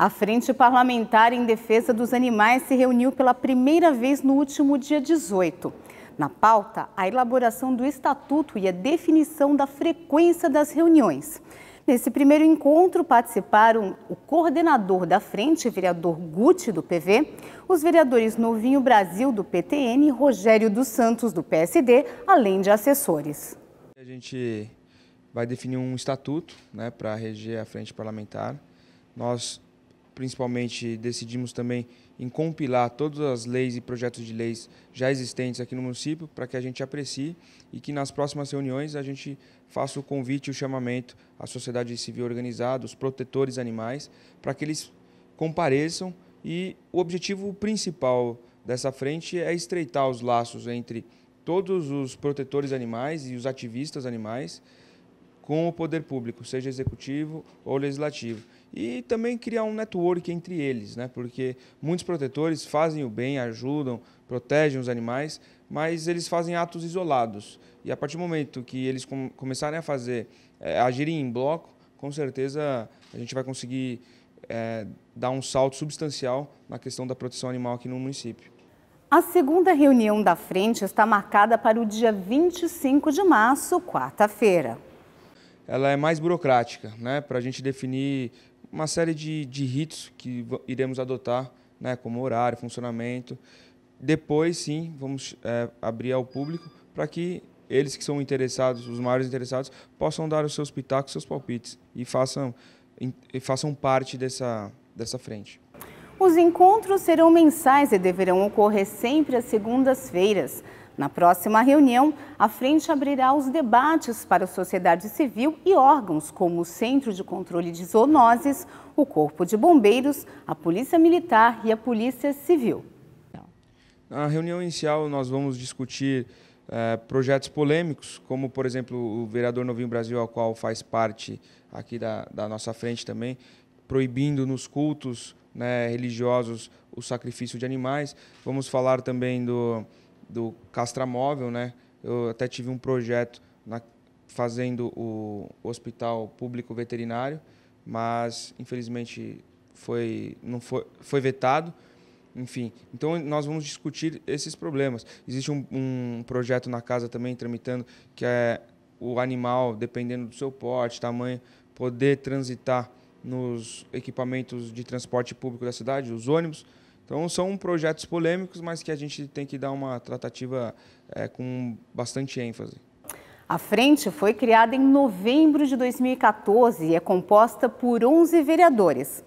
A Frente Parlamentar em Defesa dos Animais se reuniu pela primeira vez no último dia 18. Na pauta, a elaboração do estatuto e a definição da frequência das reuniões. Nesse primeiro encontro participaram o coordenador da frente, vereador Guti, do PV, os vereadores Novinho Brasil, do PTN, e Rogério dos Santos, do PSD, além de assessores. A gente vai definir um estatuto né, para reger a frente parlamentar. Nós principalmente decidimos também em compilar todas as leis e projetos de leis já existentes aqui no município para que a gente aprecie e que nas próximas reuniões a gente faça o convite e o chamamento à sociedade civil organizada, os protetores animais, para que eles compareçam e o objetivo principal dessa frente é estreitar os laços entre todos os protetores animais e os ativistas animais com o poder público, seja executivo ou legislativo e também criar um network entre eles, né? Porque muitos protetores fazem o bem, ajudam, protegem os animais, mas eles fazem atos isolados. E a partir do momento que eles com começarem a fazer, é, agirem em bloco, com certeza a gente vai conseguir é, dar um salto substancial na questão da proteção animal aqui no município. A segunda reunião da frente está marcada para o dia 25 de março, quarta-feira. Ela é mais burocrática, né? Para a gente definir uma série de, de ritos que iremos adotar, né, como horário, funcionamento. Depois, sim, vamos é, abrir ao público para que eles que são interessados, os maiores interessados, possam dar os seus pitacos, seus palpites e façam, e façam parte dessa, dessa frente. Os encontros serão mensais e deverão ocorrer sempre às segundas-feiras. Na próxima reunião, a frente abrirá os debates para a sociedade civil e órgãos como o Centro de Controle de Zoonoses, o Corpo de Bombeiros, a Polícia Militar e a Polícia Civil. Na reunião inicial, nós vamos discutir eh, projetos polêmicos, como, por exemplo, o vereador Novinho Brasil, ao qual faz parte aqui da, da nossa frente também, proibindo nos cultos né, religiosos o sacrifício de animais. Vamos falar também do, do Castramóvel, né? Eu até tive um projeto na, fazendo o hospital público veterinário, mas infelizmente foi não foi, foi vetado. Enfim, então nós vamos discutir esses problemas. Existe um, um projeto na casa também tramitando que é o animal, dependendo do seu porte, tamanho, poder transitar nos equipamentos de transporte público da cidade, os ônibus. Então são projetos polêmicos, mas que a gente tem que dar uma tratativa é, com bastante ênfase. A frente foi criada em novembro de 2014 e é composta por 11 vereadores.